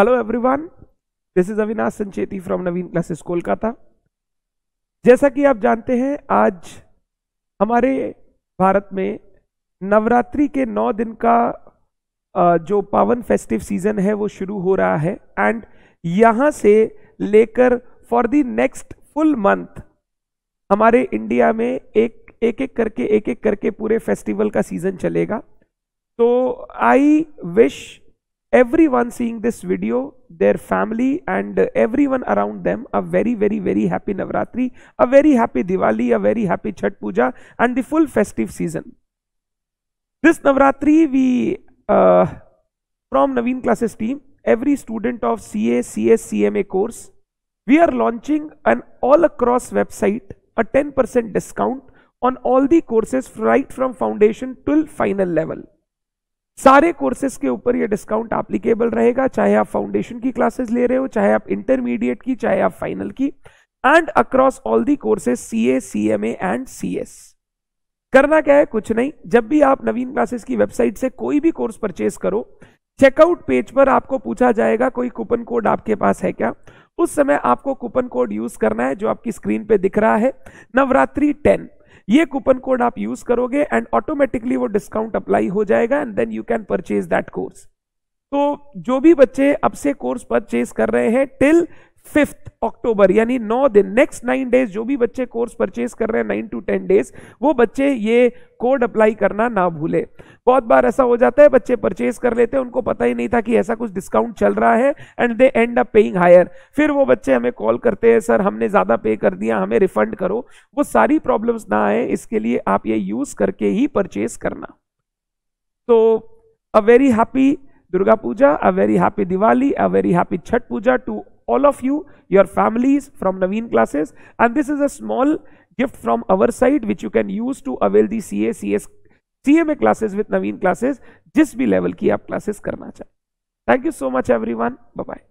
Hello everyone this is Avinash Sancheti from Naveen Classes Kolkata जैसा कि आप जानते हैं आज हमारे भारत में नवरात्रि के नौ दिन का जो पावन फेस्टिव सीजन है वो शुरू हो रहा है एंड यहां से लेकर for the next full month हमारे इंडिया में एक एक एक करके एक एक करके पूरे फेस्टिवल का सीजन चलेगा तो I wish everyone seeing this video their family and everyone around them a very very very happy navratri a very happy diwali a very happy chhat puja and the full festive season this navratri we uh, from naveen classes team every student of ca cs cma course we are launching an all across website a 10% discount on all the courses right from foundation till final level सारे courses के ऊपर ये discount applicable रहेगा चाहे आप foundation की classes ले रहे हो चाहे आप इंटरमीडिएट की चाहे आप फाइनल की and across all the courses C A C M A and C S करना क्या है कुछ नहीं जब भी आप नवीन क्लासेस की वेबसाइट से कोई भी कोर्स परचेज करो चेकआउट पेज पर आपको पूछा जाएगा कोई कूपन कोड आपके पास है क्या उस समय आपको कूपन कोड यूज करना है जो आपकी स्क्रीन पे दिख रहा है नवरात्रि टेन ये कूपन कोड आप यूज करोगे एंड ऑटोमेटिकली वो डिस्काउंट अप्लाई हो जाएगा and then you can purchase that course तो जो भी बच्चे अब से कोर्स परचेज कर रहे हैं टिल फिफ्थ अक्टूबर यानी नौ दिन नेक्स्ट नाइन डेज जो भी बच्चे कोर्स परचेज कर रहे हैं नाइन टू टेन डेज वो बच्चे ये कोड अप्लाई करना ना भूले बहुत बार ऐसा हो जाता है बच्चे परचेज कर लेते हैं उनको पता ही नहीं था कि ऐसा कुछ डिस्काउंट चल रहा है and they end up paying higher फिर वो बच्चे हमें कॉल करते हैं सर हमने ज़्यादा पे कर दिया हमें रिफंड करो वो सारी प्रॉब्लम्स ना आए इसके लिए आप ये यूज़ करके ही परचेज करना तो a very happy Durga Puja a very happy Diwali a very happy Chhath Puja to all of you, your families from Naveen classes. And this is a small gift from our side which you can use to avail the CA, CS, CMA classes with Naveen classes, jis bhi level ki aap classes karna चाहें thank you so much everyone bye bye